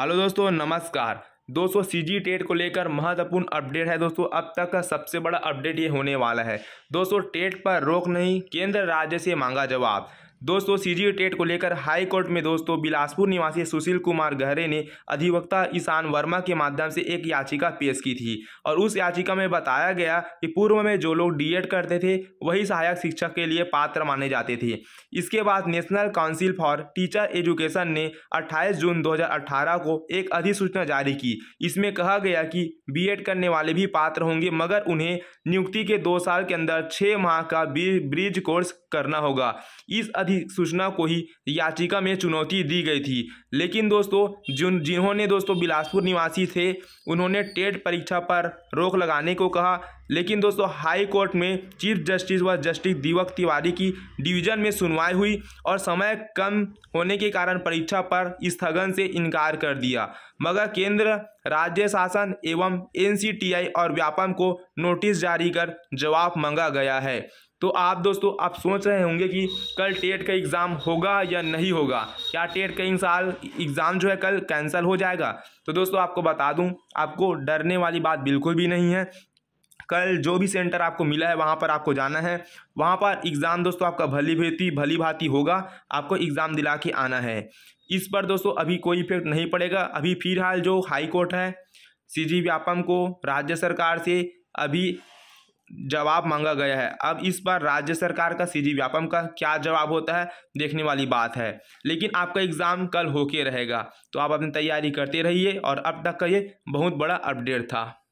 hello दोस्तों नमस्कार दोस्तों सी जी टेट को लेकर महत्वपूर्ण अपडेट है दोस्तों अब तक का सबसे बड़ा अपडेट ये होने वाला है दोस्तों टेट पर रोक नहीं केंद्र राज्य से मांगा जवाब दोस्तों सीजीओ टेट को लेकर हाई कोर्ट में दोस्तों बिलासपुर निवासी सुशील कुमार गहरे ने अधिवक्ता ईशान वर्मा के माध्यम से एक याचिका पेश की थी और उस याचिका में बताया गया कि पूर्व में जो लोग डीएड करते थे वही सहायक शिक्षक के लिए पात्र माने जाते थे इसके बाद National Council for Teacher Education ने अट्ठाईस जून दो को एक अधिसूचना जारी की इसमें कहा गया कि बी करने वाले भी पात्र होंगे मगर उन्हें नियुक्ति के दो साल के अंदर छः माह का ब्रिज कोर्स करना होगा इस अधिसूचना को ही याचिका में चुनौती दी गई थी लेकिन दोस्तों जिन जिन्होंने दोस्तों बिलासपुर निवासी थे उन्होंने टेट परीक्षा पर रोक लगाने को कहा लेकिन दोस्तों हाई कोर्ट में चीफ जस्टिस व जस्टिस दीपक तिवारी की डिवीजन में सुनवाई हुई और समय कम होने के कारण परीक्षा पर स्थगन से इनकार कर दिया मगर केंद्र राज्य शासन एवं एनसीटीआई और व्यापम को नोटिस जारी कर जवाब मांगा गया है तो आप दोस्तों आप सोच रहे होंगे कि कल टेट का एग्ज़ाम होगा या नहीं होगा क्या टेट का साल एग्ज़ाम जो है कल कैंसिल हो जाएगा तो दोस्तों आपको बता दूं आपको डरने वाली बात बिल्कुल भी नहीं है कल जो भी सेंटर आपको मिला है वहाँ पर आपको जाना है वहाँ पर एग्ज़ाम दोस्तों आपका भली भेती भली भांति होगा आपको एग्ज़ाम दिला के आना है इस पर दोस्तों अभी कोई इफेक्ट नहीं पड़ेगा अभी फिलहाल जो हाई कोर्ट है सी जी व्यापम को राज्य सरकार से अभी जवाब मांगा गया है अब इस पर राज्य सरकार का सीजी व्यापम का क्या जवाब होता है देखने वाली बात है लेकिन आपका एग्ज़ाम कल होके रहेगा तो आप अपनी तैयारी करते रहिए और अब तक का ये बहुत बड़ा अपडेट था